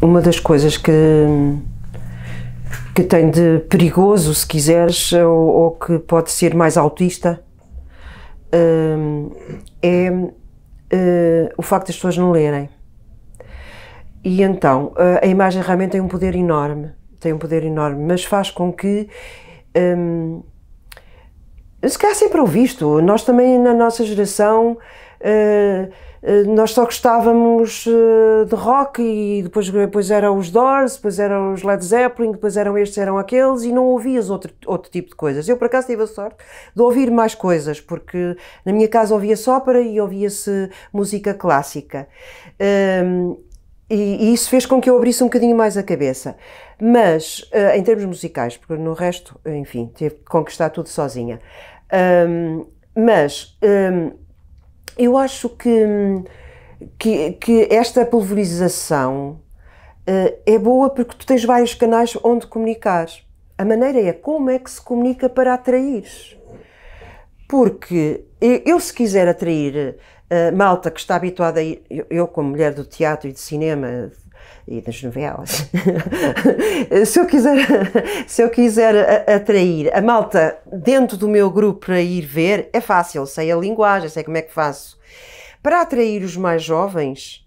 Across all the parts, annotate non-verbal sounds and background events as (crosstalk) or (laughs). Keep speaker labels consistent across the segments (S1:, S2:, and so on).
S1: uma das coisas que que tem de perigoso, se quiseres, ou, ou que pode ser mais autista, uh, é uh, o facto das pessoas não lerem. E então, uh, a imagem realmente tem um poder enorme, tem um poder enorme, mas faz com que um, se calhar sempre visto. Nós também, na nossa geração, eh, eh, nós só gostávamos eh, de rock e depois, depois eram os Doors, depois eram os Led Zeppelin, depois eram estes, eram aqueles e não ouvias outro, outro tipo de coisas. Eu, por acaso, tive a sorte de ouvir mais coisas, porque na minha casa ouvia-se ópera e ouvia-se música clássica. Ehm, e, e, isso fez com que eu abrisse um bocadinho mais a cabeça. Mas, uh, em termos musicais, porque no resto, enfim, teve que conquistar tudo sozinha. Um, mas um, eu acho que, que, que esta pulverização uh, é boa porque tu tens vários canais onde comunicar. A maneira é como é que se comunica para atrair. Porque eu, eu se quiser atrair ah, malta que está habituada a ir, eu, como mulher do teatro e do cinema e das novelas, (laughs) se eu quiser, (laughs) se eu quiser atrair a malta dentro do meu grupo para ir ver, é fácil, sei a linguagem, sei como é que faço. Para atrair os mais jovens,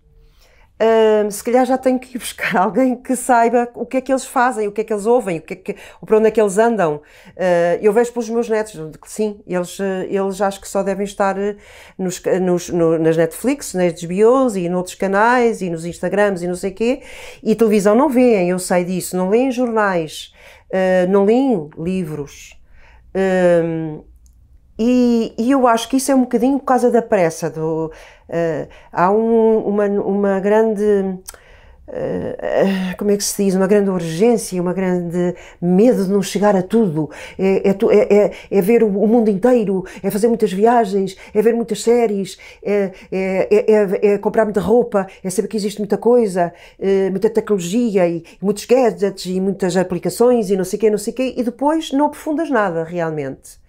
S1: se calhar já tenho que ir buscar (laughs) alguém que saiba o que é que eles fazem, o que é que eles ouvem, o que é que, para onde é que eles andam. Uh, eu vejo pelos meus netos, sim, eles, ah, eles acho que só devem estar ah, nos, nos, no, nas Netflix, nas desbios e noutros canais e nos Instagrams e não sei o quê. E televisão não veem, eu sei disso, não leem jornais, uh, não leem livros. E, e, eu acho que isso é um bocadinho por causa da pressa. Do, uh, há um, uma, uma grande. Eh, como é que se diz? Uma grande urgência, uma grande medo de não chegar a tudo. É, é, é, é, é ver o, mundo inteiro, é fazer muitas viagens, é ver muitas séries, é, é, é comprar muita roupa, é saber que existe muita coisa, eh, muita tecnologia e, e muitos gadgets e muitas aplicações e não sei o quê, não sei o quê, e depois não aprofundas nada realmente.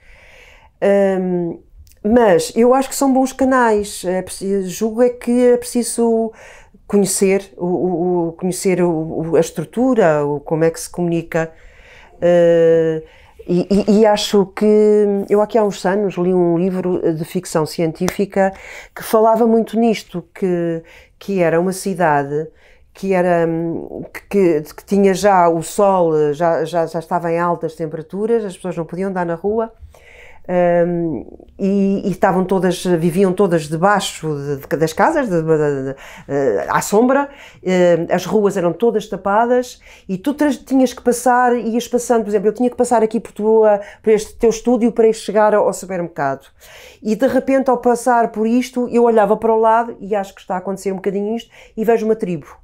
S1: Um, mas eu acho que são bons canais. É preciso, julgo é que é preciso conhecer, o, o conhecer o, a estrutura, o, como é que se comunica. Uh, e, e, e, acho que eu aqui há uns anos li um livro de ficção científica que falava muito nisto, que, que era uma cidade que era que, que tinha já o sol, já, já, já estava em altas temperaturas, as pessoas não podiam andar na rua um, e, e, estavam todas, viviam todas debaixo de, de, das casas, de, à sombra, uh, as ruas eram todas tapadas e tu tinhas que passar, ias passando, por exemplo, eu tinha que passar aqui por, tua, por este teu estúdio para ir chegar ao, ao supermercado. E de repente, ao passar por isto, eu olhava para o lado e acho que está a acontecer um bocadinho isto e vejo uma tribo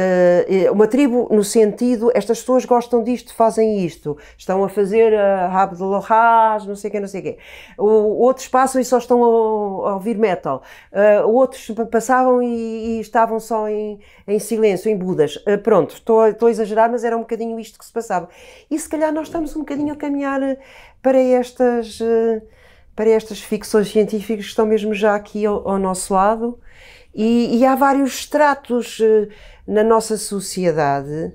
S1: eh, uma tribo no sentido, estas pessoas gostam disto, fazem isto, estão a fazer uh, rabo de lojas, não sei o quê, não sei o quê. outros passam e só estão a, a ouvir metal. Uh, outros passavam e, e, estavam só em, em silêncio, em budas. Uh, pronto, estou, estou a exagerar, mas era um bocadinho isto que se passava. E se calhar nós estamos um bocadinho a caminhar para estas, para estas ficções científicas que estão mesmo já aqui ao, ao nosso lado. E, e há vários estratos na nossa sociedade,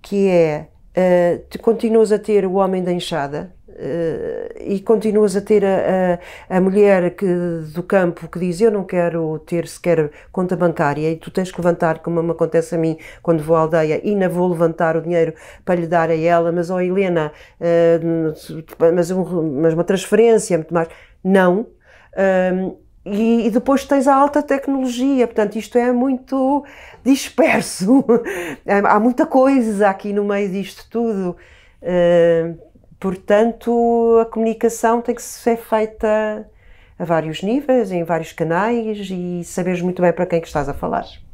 S1: que é uh, tu continuas a ter o homem da enxada uh, e continuas a ter a, a, a, mulher que, do campo que diz eu não quero ter sequer conta bancária e tu tens que levantar, como me acontece a mim quando vou à aldeia, e ainda vou levantar o dinheiro para lhe dar a ela, mas ó oh, Helena, uh, mas, um, mas uma transferência, é muito mais. Não. Um, e, e, depois tens a alta tecnologia, portanto, isto é muito disperso. (laughs) Há muita coisa aqui no meio disto tudo. Uh, portanto, a comunicação tem que ser feita a vários níveis, em vários canais e saberes muito bem para quem é que estás a falar.